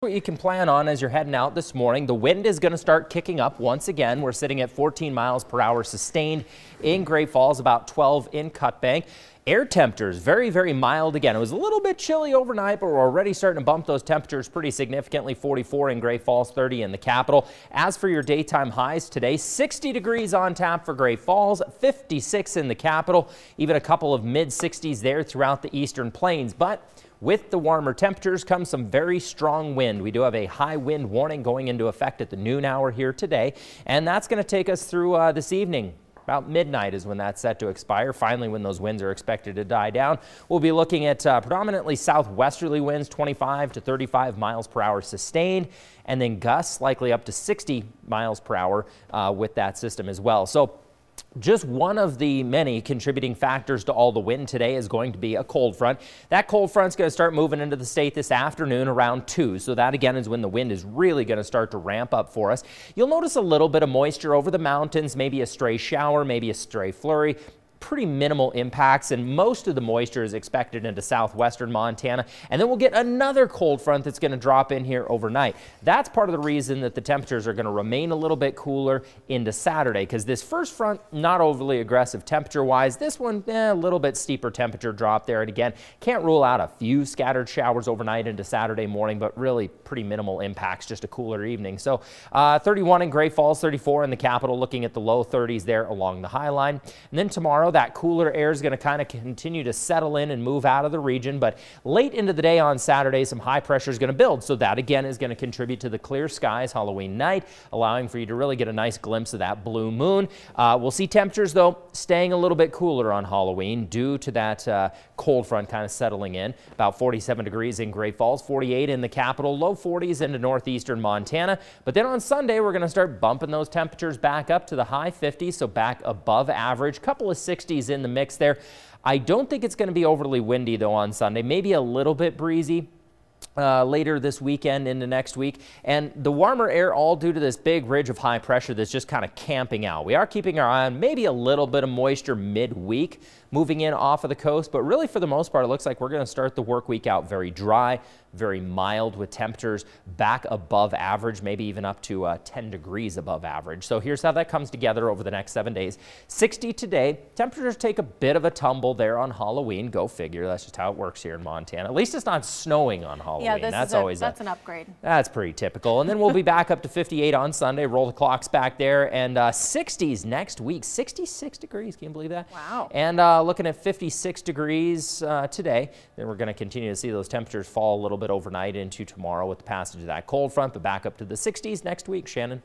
What you can plan on as you're heading out this morning, the wind is going to start kicking up once again. We're sitting at 14 miles per hour sustained in Great Falls, about 12 in Cutbank. Air temperatures very, very mild again. It was a little bit chilly overnight, but we're already starting to bump those temperatures pretty significantly. 44 in Great Falls, 30 in the capital. As for your daytime highs today, 60 degrees on tap for Great Falls, 56 in the capital, even a couple of mid 60s there throughout the eastern plains. But with the warmer temperatures comes some very strong wind. We do have a high wind warning going into effect at the noon hour here today, and that's going to take us through uh, this evening. About midnight is when that's set to expire. Finally, when those winds are expected to die down, we'll be looking at uh, predominantly southwesterly winds, 25 to 35 miles per hour sustained, and then gusts likely up to 60 miles per hour uh, with that system as well. So just one of the many contributing factors to all the wind today is going to be a cold front. That cold front's going to start moving into the state this afternoon around 2. So that again is when the wind is really going to start to ramp up for us. You'll notice a little bit of moisture over the mountains, maybe a stray shower, maybe a stray flurry pretty minimal impacts and most of the moisture is expected into southwestern Montana. And then we'll get another cold front that's going to drop in here overnight. That's part of the reason that the temperatures are going to remain a little bit cooler into Saturday because this first front, not overly aggressive temperature wise. This one, eh, a little bit steeper temperature drop there. And again, can't rule out a few scattered showers overnight into Saturday morning, but really pretty minimal impacts, just a cooler evening. So uh, 31 in Gray Falls, 34 in the capital, looking at the low 30s there along the High Line. And then tomorrow, tomorrow, that cooler air is going to kind of continue to settle in and move out of the region. But late into the day on Saturday, some high pressure is going to build. So that again is going to contribute to the clear skies Halloween night, allowing for you to really get a nice glimpse of that blue moon. Uh, we'll see temperatures, though, staying a little bit cooler on Halloween due to that uh, cold front kind of settling in. About 47 degrees in Great Falls, 48 in the capital, low 40s into northeastern Montana. But then on Sunday, we're going to start bumping those temperatures back up to the high 50s, so back above average. Couple of six. 60s in the mix there. I don't think it's going to be overly windy though on Sunday, maybe a little bit breezy uh, later this weekend into next week. And the warmer air all due to this big ridge of high pressure that's just kind of camping out. We are keeping our eye on maybe a little bit of moisture midweek moving in off of the coast. But really, for the most part, it looks like we're going to start the work week out very dry, very mild with temperatures back above average, maybe even up to uh, 10 degrees above average. So here's how that comes together over the next seven days. 60 today. Temperatures take a bit of a tumble there on Halloween. Go figure. That's just how it works here in Montana. At least it's not snowing on Halloween. Yeah, this that's is a, always that's a, an upgrade. That's pretty typical. And then we'll be back up to 58 on Sunday. Roll the clocks back there and uh, 60s next week. 66 degrees. Can you believe that? Wow. And uh, looking at 56 degrees uh, today. Then we're going to continue to see those temperatures fall a little bit overnight into tomorrow with the passage of that cold front, but back up to the 60s next week. Shannon.